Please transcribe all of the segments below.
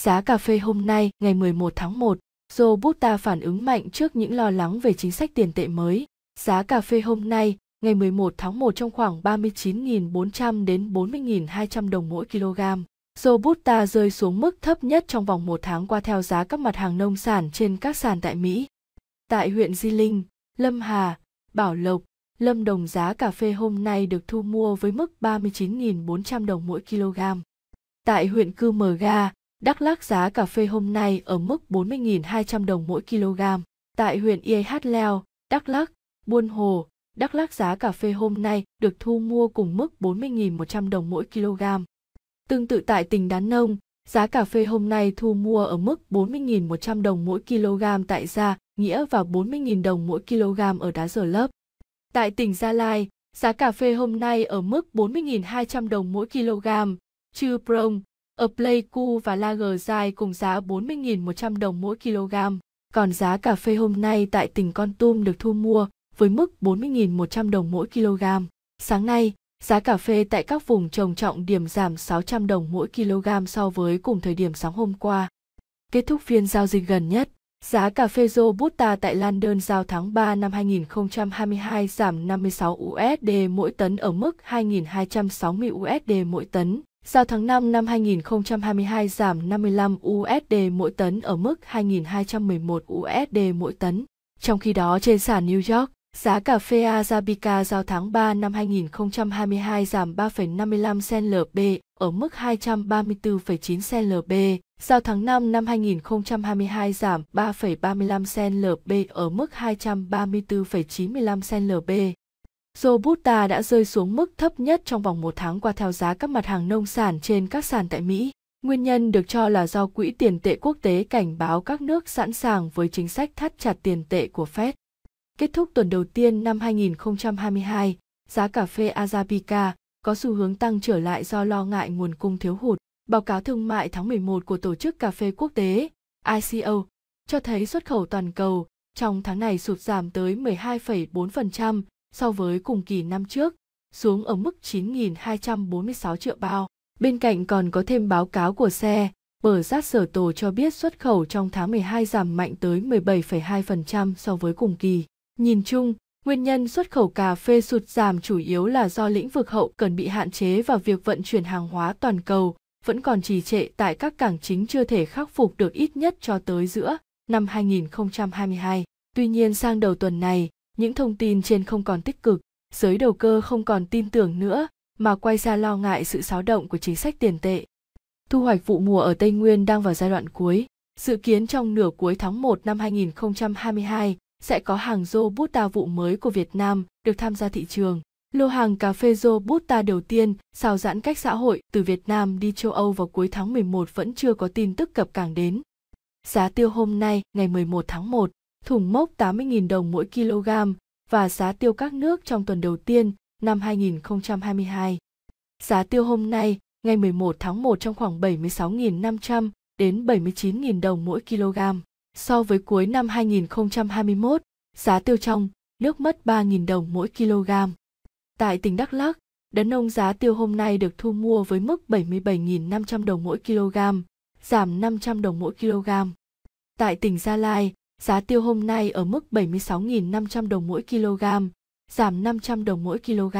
Giá cà phê hôm nay, ngày 11 tháng 1, Robusta phản ứng mạnh trước những lo lắng về chính sách tiền tệ mới. Giá cà phê hôm nay, ngày 11 tháng 1 trong khoảng 39.400 đến 40.200 đồng mỗi kg. Robusta rơi xuống mức thấp nhất trong vòng một tháng qua theo giá các mặt hàng nông sản trên các sàn tại Mỹ. Tại huyện Di Linh, Lâm Hà, Bảo Lộc, Lâm Đồng giá cà phê hôm nay được thu mua với mức 39.400 đồng mỗi kg. Tại huyện Cư Mờ Ga, Đắk Lắk giá cà phê hôm nay ở mức 40.200 đồng mỗi kg. Tại huyện IH Leo, Đắk Lắk, Buôn Hồ, Đắk Lắk giá cà phê hôm nay được thu mua cùng mức 40.100 đồng mỗi kg. Tương tự tại tỉnh Đán Nông, giá cà phê hôm nay thu mua ở mức 40.100 đồng mỗi kg tại Gia, Nghĩa và 40.000 đồng mỗi kg ở Đá Giờ Lớp. Tại tỉnh Gia Lai, giá cà phê hôm nay ở mức 40.200 đồng mỗi kg, Chư Prong, ở Pleiku và Lagerzai cùng giá 40.100 đồng mỗi kg, còn giá cà phê hôm nay tại tỉnh Con Tum được thu mua với mức 40.100 đồng mỗi kg. Sáng nay, giá cà phê tại các vùng trồng trọng điểm giảm 600 đồng mỗi kg so với cùng thời điểm sáng hôm qua. Kết thúc phiên giao dịch gần nhất, giá cà phê Robusta tại London giao tháng 3 năm 2022 giảm 56 USD mỗi tấn ở mức 2.260 USD mỗi tấn Giao tháng 5 năm 2022 giảm 55 USD mỗi tấn ở mức 2.211 USD mỗi tấn. Trong khi đó trên sàn New York, giá cà phê Arabica giao tháng 3 năm 2022 giảm 3,55 cent LB ở mức 234,9 cent LB, giao tháng 5 năm 2022 giảm 3,35 cent LB ở mức 234,95 cent LB. Robusta đã rơi xuống mức thấp nhất trong vòng một tháng qua theo giá các mặt hàng nông sản trên các sàn tại Mỹ. Nguyên nhân được cho là do Quỹ tiền tệ quốc tế cảnh báo các nước sẵn sàng với chính sách thắt chặt tiền tệ của Fed. Kết thúc tuần đầu tiên năm 2022, giá cà phê Arabica có xu hướng tăng trở lại do lo ngại nguồn cung thiếu hụt. Báo cáo thương mại tháng 11 của Tổ chức Cà phê Quốc tế ICO cho thấy xuất khẩu toàn cầu trong tháng này sụt giảm tới 12,4%, so với cùng kỳ năm trước, xuống ở mức 9.246 triệu bao. Bên cạnh còn có thêm báo cáo của xe, bờ rát sở tổ cho biết xuất khẩu trong tháng 12 giảm mạnh tới 17,2% so với cùng kỳ. Nhìn chung, nguyên nhân xuất khẩu cà phê sụt giảm chủ yếu là do lĩnh vực hậu cần bị hạn chế và việc vận chuyển hàng hóa toàn cầu vẫn còn trì trệ tại các cảng chính chưa thể khắc phục được ít nhất cho tới giữa năm 2022. Tuy nhiên sang đầu tuần này, những thông tin trên không còn tích cực giới đầu cơ không còn tin tưởng nữa mà quay ra lo ngại sự xáo động của chính sách tiền tệ. Thu hoạch vụ mùa ở Tây Nguyên đang vào giai đoạn cuối, dự kiến trong nửa cuối tháng 1 năm 2022 sẽ có hàng Robusta vụ mới của Việt Nam được tham gia thị trường. Lô hàng cà phê Robusta đầu tiên sau giãn cách xã hội từ Việt Nam đi châu Âu vào cuối tháng 11 vẫn chưa có tin tức cập cảng đến. Giá tiêu hôm nay, ngày 11 tháng 1, thủng mốc 80.000 đồng mỗi kg và giá tiêu các nước trong tuần đầu tiên năm 2022. Giá tiêu hôm nay, ngày 11 tháng 1 trong khoảng 76.500 đến 79.000 đồng mỗi kg. So với cuối năm 2021, giá tiêu trong nước mất 3.000 đồng mỗi kg. Tại tỉnh Đắk Lắk, đấn nông giá tiêu hôm nay được thu mua với mức 77.500 đồng mỗi kg, giảm 500 đồng mỗi kg. Tại tỉnh Gia Lai, Giá tiêu hôm nay ở mức 76.500 đồng mỗi kg, giảm 500 đồng mỗi kg.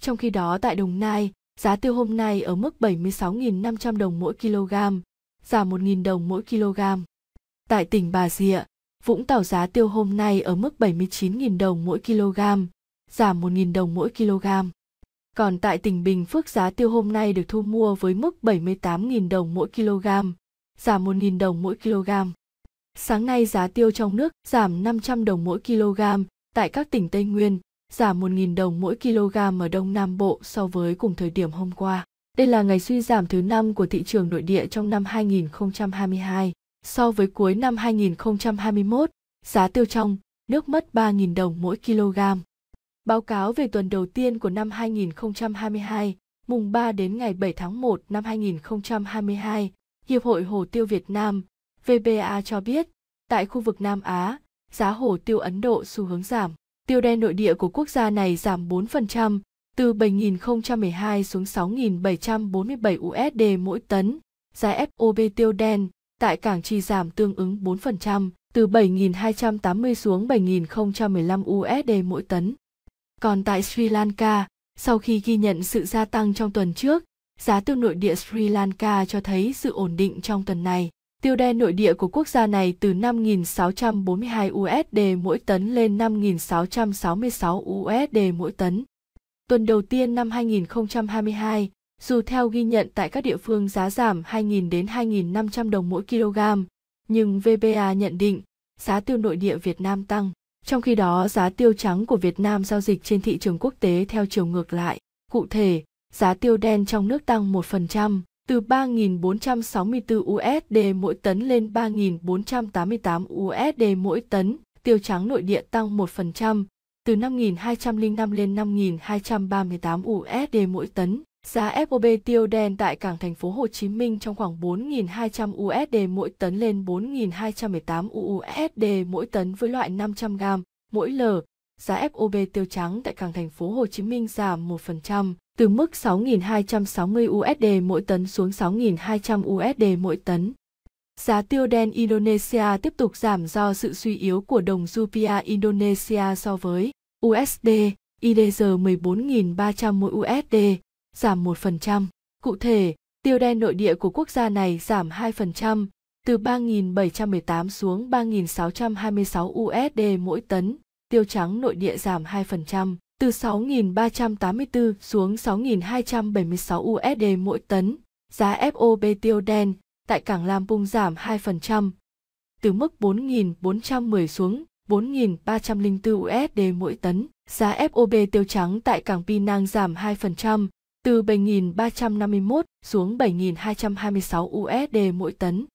Trong khi đó tại Đồng Nai, giá tiêu hôm nay ở mức 76.500 đồng mỗi kg, giảm 1.000 đồng mỗi kg. Tại tỉnh Bà Rịa, Vũng Tàu giá tiêu hôm nay ở mức 79.000 đồng mỗi kg, giảm 1.000 đồng mỗi kg. Còn tại tỉnh Bình Phước giá tiêu hôm nay được thu mua với mức 78.000 đồng mỗi kg, giảm 1.000 đồng mỗi kg. Sáng nay giá tiêu trong nước giảm 500 đồng mỗi kg tại các tỉnh Tây Nguyên, giảm 1.000 đồng mỗi kg ở Đông Nam Bộ so với cùng thời điểm hôm qua. Đây là ngày suy giảm thứ năm của thị trường nội địa trong năm 2022. So với cuối năm 2021, giá tiêu trong nước mất 3.000 đồng mỗi kg. Báo cáo về tuần đầu tiên của năm 2022, mùng 3 đến ngày 7 tháng 1 năm 2022, Hiệp hội Hồ tiêu Việt Nam VBA cho biết, tại khu vực Nam Á, giá hổ tiêu Ấn Độ xu hướng giảm. Tiêu đen nội địa của quốc gia này giảm 4%, từ 7.012 xuống 6.747 USD mỗi tấn. Giá FOB tiêu đen tại cảng chi giảm tương ứng 4%, từ 7.280 xuống 7.015 USD mỗi tấn. Còn tại Sri Lanka, sau khi ghi nhận sự gia tăng trong tuần trước, giá tiêu nội địa Sri Lanka cho thấy sự ổn định trong tuần này. Tiêu đen nội địa của quốc gia này từ 5.642 USD mỗi tấn lên 5.666 USD mỗi tấn. Tuần đầu tiên năm 2022, dù theo ghi nhận tại các địa phương giá giảm 2.000 đến 2.500 đồng mỗi kg, nhưng VBA nhận định giá tiêu nội địa Việt Nam tăng. Trong khi đó, giá tiêu trắng của Việt Nam giao dịch trên thị trường quốc tế theo chiều ngược lại. Cụ thể, giá tiêu đen trong nước tăng 1%, từ 3.464 USD mỗi tấn lên 3.488 USD mỗi tấn, tiêu trắng nội địa tăng 1%, từ 5.205 lên 5.238 USD mỗi tấn. Giá FOB tiêu đen tại cảng thành phố Hồ Chí Minh trong khoảng 4.200 USD mỗi tấn lên 4.218 USD mỗi tấn với loại 500 g mỗi lờ. Giá FOB tiêu trắng tại cảng thành phố Hồ Chí Minh giảm 1%, từ mức 6.260 USD mỗi tấn xuống 6.200 USD mỗi tấn. Giá tiêu đen Indonesia tiếp tục giảm do sự suy yếu của đồng rupiah Indonesia so với USD, IDR 14.300 mỗi USD, giảm 1%. Cụ thể, tiêu đen nội địa của quốc gia này giảm 2%, từ 3.718 xuống 3.626 USD mỗi tấn, tiêu trắng nội địa giảm 2%, từ 6.384 xuống 6.276 USD mỗi tấn. Giá FOB tiêu đen tại cảng Lam Bung giảm 2%, từ mức 4.410 xuống 4.304 USD mỗi tấn. Giá FOB tiêu trắng tại cảng Pinang giảm 2%, từ 7.351 xuống 7.226 USD mỗi tấn.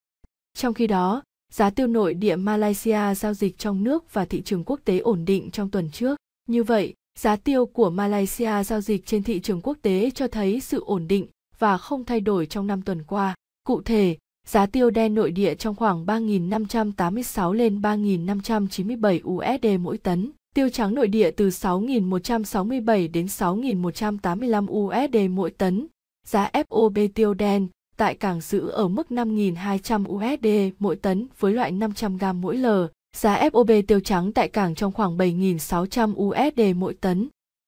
Trong khi đó, giá tiêu nội địa Malaysia giao dịch trong nước và thị trường quốc tế ổn định trong tuần trước. Như vậy, Giá tiêu của Malaysia giao dịch trên thị trường quốc tế cho thấy sự ổn định và không thay đổi trong năm tuần qua. Cụ thể, giá tiêu đen nội địa trong khoảng 3.586 lên 3.597 USD mỗi tấn, tiêu trắng nội địa từ 6.167 đến 6.185 USD mỗi tấn. Giá FOB tiêu đen tại cảng giữ ở mức 5.200 USD mỗi tấn với loại 500 g mỗi lờ, Giá FOB tiêu trắng tại cảng trong khoảng 7.600 USD mỗi tấn.